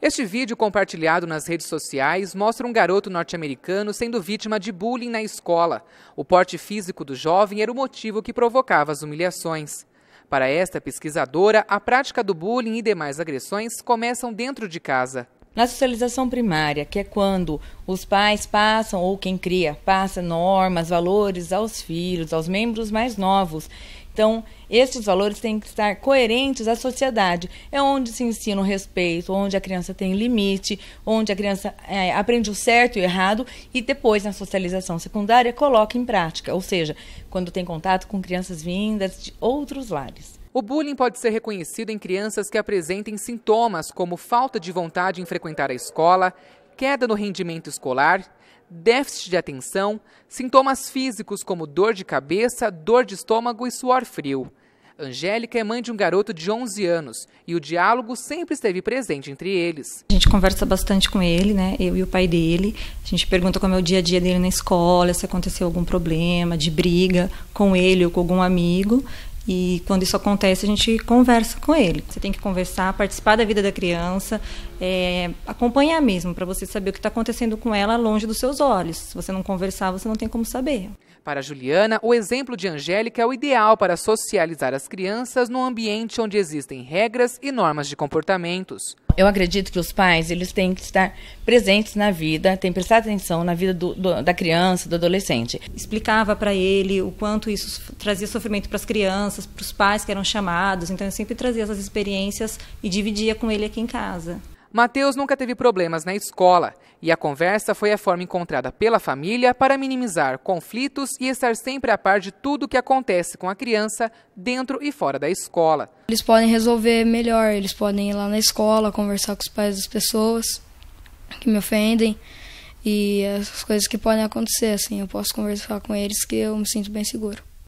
Este vídeo compartilhado nas redes sociais mostra um garoto norte-americano sendo vítima de bullying na escola. O porte físico do jovem era o motivo que provocava as humilhações. Para esta pesquisadora, a prática do bullying e demais agressões começam dentro de casa. Na socialização primária, que é quando os pais passam, ou quem cria, passa normas, valores aos filhos, aos membros mais novos. Então, esses valores têm que estar coerentes à sociedade. É onde se ensina o respeito, onde a criança tem limite, onde a criança é, aprende o certo e o errado e depois, na socialização secundária, coloca em prática. Ou seja, quando tem contato com crianças vindas de outros lares. O bullying pode ser reconhecido em crianças que apresentem sintomas como falta de vontade em frequentar a escola, queda no rendimento escolar, déficit de atenção, sintomas físicos como dor de cabeça, dor de estômago e suor frio. Angélica é mãe de um garoto de 11 anos e o diálogo sempre esteve presente entre eles. A gente conversa bastante com ele, né? Eu e o pai dele. A gente pergunta como é o dia a dia dele na escola, se aconteceu algum problema de briga com ele ou com algum amigo. E quando isso acontece, a gente conversa com ele. Você tem que conversar, participar da vida da criança, é, acompanhar mesmo, para você saber o que está acontecendo com ela longe dos seus olhos. Se você não conversar, você não tem como saber. Para Juliana, o exemplo de Angélica é o ideal para socializar as crianças num ambiente onde existem regras e normas de comportamentos eu acredito que os pais eles têm que estar presentes na vida, têm que prestar atenção na vida do, do, da criança, do adolescente. Explicava para ele o quanto isso trazia sofrimento para as crianças, para os pais que eram chamados. Então eu sempre trazia essas experiências e dividia com ele aqui em casa. Mateus nunca teve problemas na escola e a conversa foi a forma encontrada pela família para minimizar conflitos e estar sempre a par de tudo o que acontece com a criança dentro e fora da escola. Eles podem resolver melhor, eles podem ir lá na escola, conversar com os pais das pessoas que me ofendem e as coisas que podem acontecer, assim, eu posso conversar com eles que eu me sinto bem seguro.